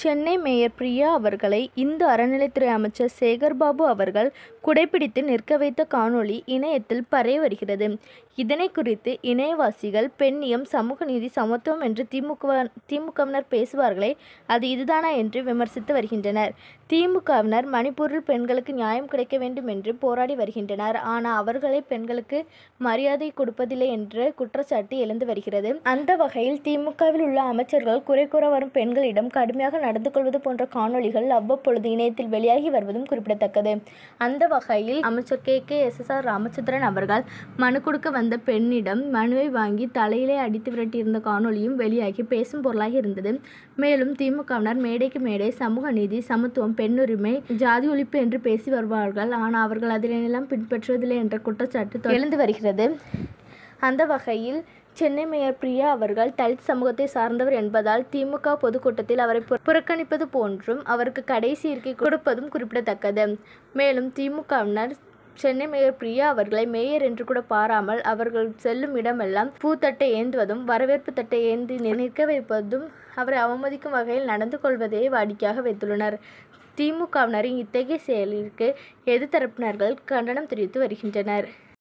Chennai mayor Priya அவர்களை இந்து அறநிலைத்துறை அமைச்சர் சேகர்பாபு அவர்கள் குடைப்பிடித்து நிற்க வைத்த காணொளி இணையத்தில் பரவி வருகிறது இதனை குறித்து இணையவாசிகள் பெண்ணியம் சமூக நீதி சமத்துவம் என்று திமுக திமுகவினர் பேசுவார்களே அது இதுதானா என்று விமர்சித்து வருகின்றனர் திமுகவினர் மணிப்பூரில் பெண்களுக்கு நியாயம் கிடைக்க வேண்டும் என்று போராடி வருகின்றனர் ஆனால் அவர்களே பெண்களுக்கு மரியாதை கொடுப்பதில்லை என்று குற்றச்சாட்டு எழுந்து வருகிறது அந்த வகையில் திமுகவில் உள்ள அமைச்சர்கள் குறை கூற வரும் பெண்களிடம் கடுமையாக நடந்து கொள்வது போன்ற காணொலிகள் அவ்வப்பொழுது இணையத்தில் வெளியாகி வருவதும் குறிப்பிடத்தக்கது அந்த வகையில் அமைச்சர் கே கே எஸ் எஸ் ஆர் ராமச்சந்திரன் அவர்கள் மனு கொடுக்க வந்த பெண்ணிடம் மனுவை வாங்கி தலையிலே அடித்து விரட்டியிருந்த காணொலியும் வெளியாகி பேசும் பொருளாக இருந்தது மேலும் திமுகவினர் மேடைக்கு மேடை சமூக நீதி சமத்துவம் பெண்ணுரிமை ஜாதி ஒழிப்பு என்று பேசி வருவார்கள் ஆனால் அவர்கள் அதில் பின்பற்றுவதில்லை என்ற குற்றச்சாட்டு எழுந்து வருகிறது அந்த வகையில் சென்னை மேயர் பிரியா அவர்கள் தலித் சமூகத்தை சார்ந்தவர் என்பதால் திமுக பொதுக்கூட்டத்தில் அவரை புறக்கணிப்பது போன்றும் அவருக்கு கடைசி இருக்கை கொடுப்பதும் குறிப்பிடத்தக்கது மேலும் திமுகவினர் சென்னை மேயர் பிரியா அவர்களை மேயர் என்று கூட பாராமல் அவர்கள் செல்லும் இடமெல்லாம் பூத்தட்டை ஏந்துவதும் வரவேற்பு தட்டை ஏந்தி நிற்க வைப்பதும் அவரை அவமதிக்கும் வகையில் நடந்து கொள்வதே வாடிக்கையாக வைத்துள்ளனர் திமுகவினரின் இத்தகைய செயலிற்கு எதிர்த்தரப்பினர்கள் கண்டனம் தெரிவித்து வருகின்றனர்